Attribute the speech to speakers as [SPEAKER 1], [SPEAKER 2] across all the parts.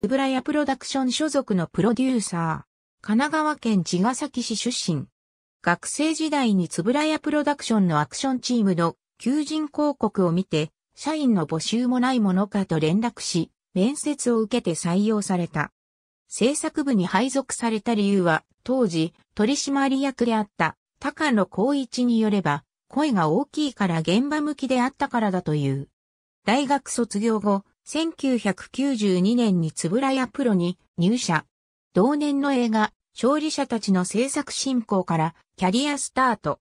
[SPEAKER 1] つぶらやプロダクション所属のプロデューサー。神奈川県茅ヶ崎市出身。学生時代につぶらやプロダクションのアクションチームの求人広告を見て、社員の募集もないものかと連絡し、面接を受けて採用された。制作部に配属された理由は、当時、取締役であった高野光一によれば、声が大きいから現場向きであったからだという。大学卒業後、1992年につぶらやプロに入社。同年の映画、勝利者たちの制作進行からキャリアスタート。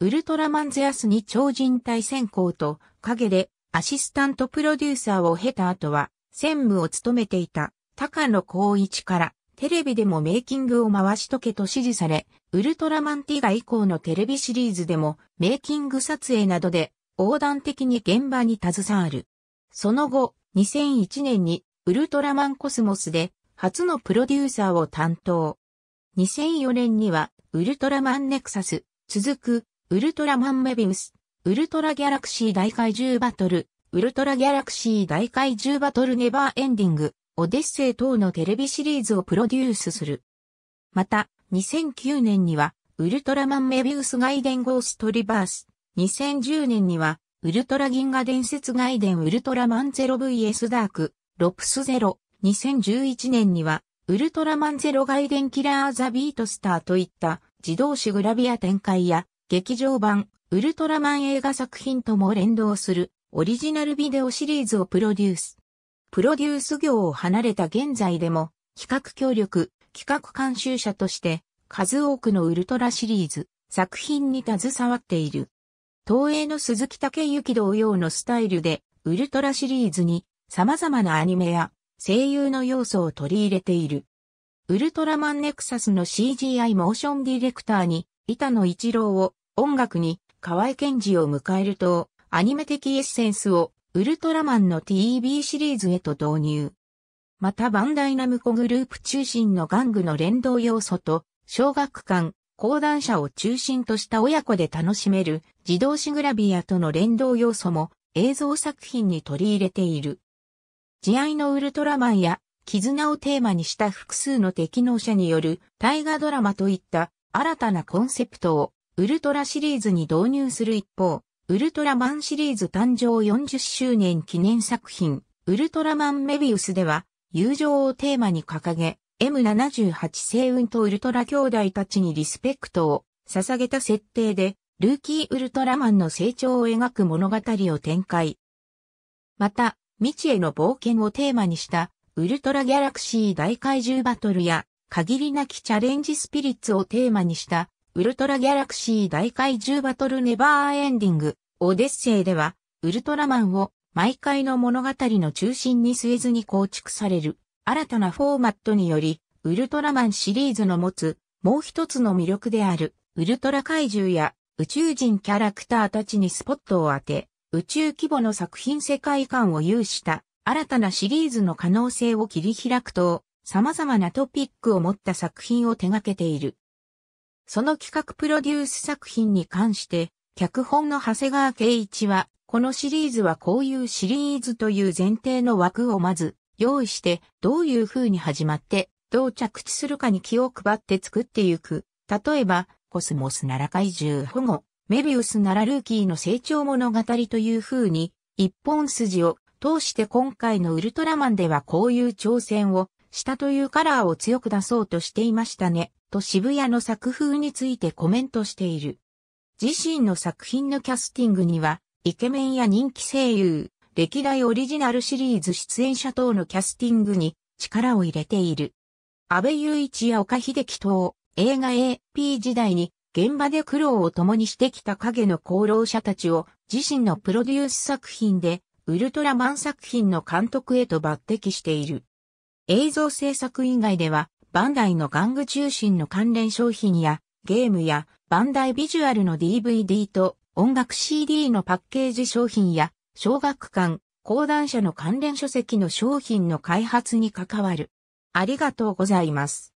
[SPEAKER 1] ウルトラマンゼアスに超人体選考と陰でアシスタントプロデューサーを経た後は専務を務めていた高野光一からテレビでもメイキングを回しとけと指示され、ウルトラマンティガ以降のテレビシリーズでもメイキング撮影などで横断的に現場に携わる。その後、2001年にウルトラマンコスモスで初のプロデューサーを担当。2004年にはウルトラマンネクサス、続くウルトラマンメビウス、ウルトラギャラクシー大怪獣バトル、ウルトラギャラクシー大怪獣バトルネバーエンディング、オデッセイ等のテレビシリーズをプロデュースする。また、2009年には、ウルトラマンメビウスガイデンゴーストリバース、2010年には、ウルトラ銀河伝説外伝ウルトラマンゼロ VS ダーク、ロプスゼロ、2011年には、ウルトラマンゼロ外伝キラーザビートスターといった自動詞グラビア展開や、劇場版、ウルトラマン映画作品とも連動するオリジナルビデオシリーズをプロデュース。プロデュース業を離れた現在でも、企画協力、企画監修者として、数多くのウルトラシリーズ、作品に携わっている。東映の鈴木武幸同様のスタイルで、ウルトラシリーズに様々なアニメや声優の要素を取り入れている。ウルトラマンネクサスの CGI モーションディレクターに、板野一郎を、音楽に河合健二を迎えると、アニメ的エッセンスをウルトラマンの TV シリーズへと導入。またバンダイナムコグループ中心の玩具の連動要素と、小学館、講談社を中心とした親子で楽しめる自動詞グラビアとの連動要素も映像作品に取り入れている。慈愛のウルトラマンや絆をテーマにした複数の適能者による大河ドラマといった新たなコンセプトをウルトラシリーズに導入する一方、ウルトラマンシリーズ誕生40周年記念作品、ウルトラマンメビウスでは、友情をテーマに掲げ、M78 星雲とウルトラ兄弟たちにリスペクトを捧げた設定で、ルーキーウルトラマンの成長を描く物語を展開。また、未知への冒険をテーマにしたウルトラギャラクシー大怪獣バトルや限りなきチャレンジスピリッツをテーマにしたウルトラギャラクシー大怪獣バトルネバーエンディングオデッセイではウルトラマンを毎回の物語の中心に据えずに構築される新たなフォーマットにより、ウルトラマンシリーズの持つ、もう一つの魅力である、ウルトラ怪獣や宇宙人キャラクターたちにスポットを当て、宇宙規模の作品世界観を有した新たなシリーズの可能性を切り開くと、様々なトピックを持った作品を手掛けている。その企画プロデュース作品に関して、脚本の長谷川圭一は、このシリーズはこういうシリーズという前提の枠をまず用意してどういう風に始まってどう着地するかに気を配って作ってゆく。例えば、コスモスなら怪獣保護、メビウスならルーキーの成長物語という風に、一本筋を通して今回のウルトラマンではこういう挑戦をしたというカラーを強く出そうとしていましたね、と渋谷の作風についてコメントしている。自身の作品のキャスティングには、イケメンや人気声優、歴代オリジナルシリーズ出演者等のキャスティングに力を入れている。安倍雄一や岡秀樹等、映画 AP 時代に現場で苦労を共にしてきた影の功労者たちを自身のプロデュース作品でウルトラマン作品の監督へと抜擢している。映像制作以外では、バンダイの玩具中心の関連商品や、ゲームや、バンダイビジュアルの DVD と音楽 CD のパッケージ商品や、小学館、講談社の関連書籍の商品の開発に関わる。ありがとうございます。